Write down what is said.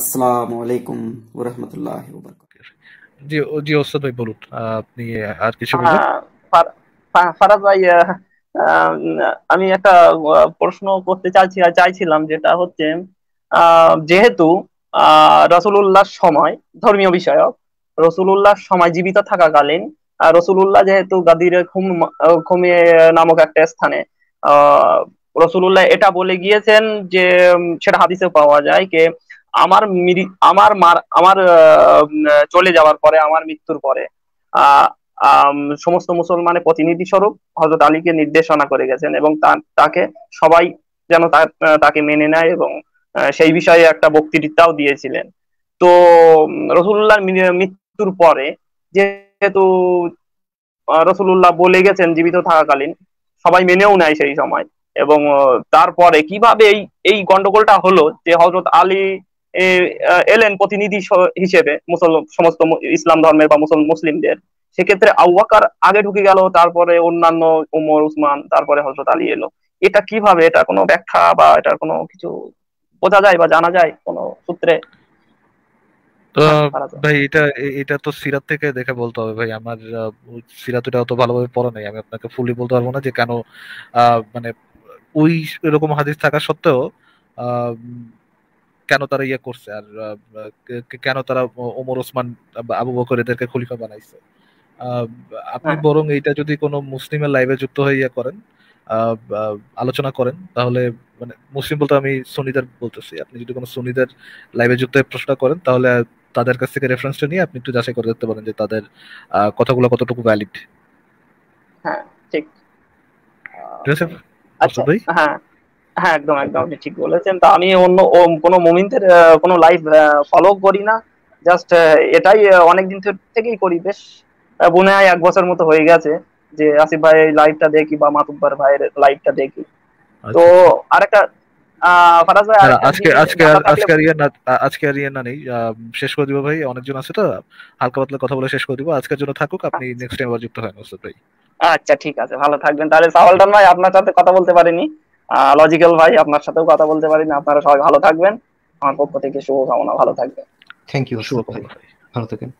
আসসালামু আলাইকুম ওয়া রাহমাতুল্লাহি ওয়া বারাকাতুহু জি জি ওস্তাদ ভাই বলুন আপনি আর কিছু ফারাজ ভাই আমি একটা প্রশ্ন করতে চাইছি চাইছিলাম যেটা হচ্ছে যেহেতু রসুলুল্লাহর সময় ধর্মীয় বিষয়ক রসুলুল্লাহর সময় জীবিত থাকাকালীন রসুলুল্লাহ যেহেতু গাদির খুম খুমে নামক একটা স্থানে রসুলুল্লাহ এটা বলে গিয়েছেন যে সেটা হাদিসে পাওয়া যায় যে আমার আমার মার আমার চলে যাওয়ার পরে আমার মৃত্যুর পরে সমস্ত মুসলমানের প্রতিনিধি স্বরূপ হজরত আলীকে নির্দেশনা করে গেছেন এবং তাকে সবাই যেন তাকে মেনে নেয় এবং সেই বিষয়ে একটা বক্তৃতাও দিয়েছিলেন তো রসুল্লাহ মৃত্যুর পরে যেহেতু রসুল্লাহ বলে গেছেন জীবিত থাকাকালীন সবাই মেনেও নেয় সেই সময় এবং তারপরে কিভাবে এই এই গন্ডগোলটা হলো যে হজরত আলী এলেন প্রতিনিধি হিসেবে মুসলমান সমস্ত ইসলাম ধর্মের বা মুসলিমদের সেক্ষেত্রে আউ্বাকার আগে ঢুকে গেল তারপরে অন্যান্য উমর উসমান তারপরে হজরত আলী এলো এটা কিভাবে এটা কোনো ব্যাখ্যা বা এটার কোনো কিছু বোঝা যায় বা জানা যায় কোনো সূত্রে হ্যাঁ, ভাই এটা এটা তো সিরাত থেকে দেখে বলতে হবে ভাই আমার সিরাত এটা অত ভালোভাবে পড়া নেই আমি আপনাকে ফুলি বলতে পারবো না যে কেন মানে ওই এরকম হাদিস থাকা সত্ত্বেও কেন তারা ইয়ে করছে আর কেন তারা ওমর ওসমান আবু বকর এদেরকে খলিফা বানাইছে আপনি হ্যাঁ। বরং এইটা যদি কোনো মুসলিমের লাইভে যুক্ত হয়ে ইয়ে করেন আলোচনা করেন তাহলে মানে মুসলিম বলতে আমি সুনিদার বলতেছি আপনি যদি কোনো সুনিদার লাইভে যুক্ত হয়ে প্রশ্ন করেন তাহলে তাদের কাছ থেকে রেফারেন্সটা নিয়ে আপনি একটু যাচাই করে দেখতে পারেন যে তাদের কথাগুলো কতটুকু ভ্যালিড হ্যাঁ ঠিক ঠিক আছে আচ্ছা, হ্যাঁ হ্যাঁ একদম একদম আপনি ঠিক বলেছেন তা আমি অন্য কোনো মুমিনদের কোনো লাইভ ফলো করি না জাস্ট এটাই অনেকদিন থেকেই করি বেশ মনে এক বছর মতো হয়ে গেছে যে আসিফ ভাই লাইভটা দেখি বা মাতুব্বার ভাইয়ের লাইভটা দেখি তো আচ্ছা। আরেকটা আর শেষ করে দিব ভাই অনেকজন আছে তো হালকা পাতলা কথা বলে শেষ করে দিব আজকের জন্য থাকুক আপনি নেক্সট আচ্ছা। ভাই আচ্ছা ঠিক আছে ভালো থাকবেন তাহলে আপনার সাথে কথা বলতে পারিনি লজিক্যাল ভাই আপনার সাথেও কথা বলতে পারি না আপনারা সবাই ভালো থাকবেন আমার পক্ষ থেকে শুভকামনা ভালো থাকবেন থ্যাংক ইউ শুভকামনা ভালো থাকেন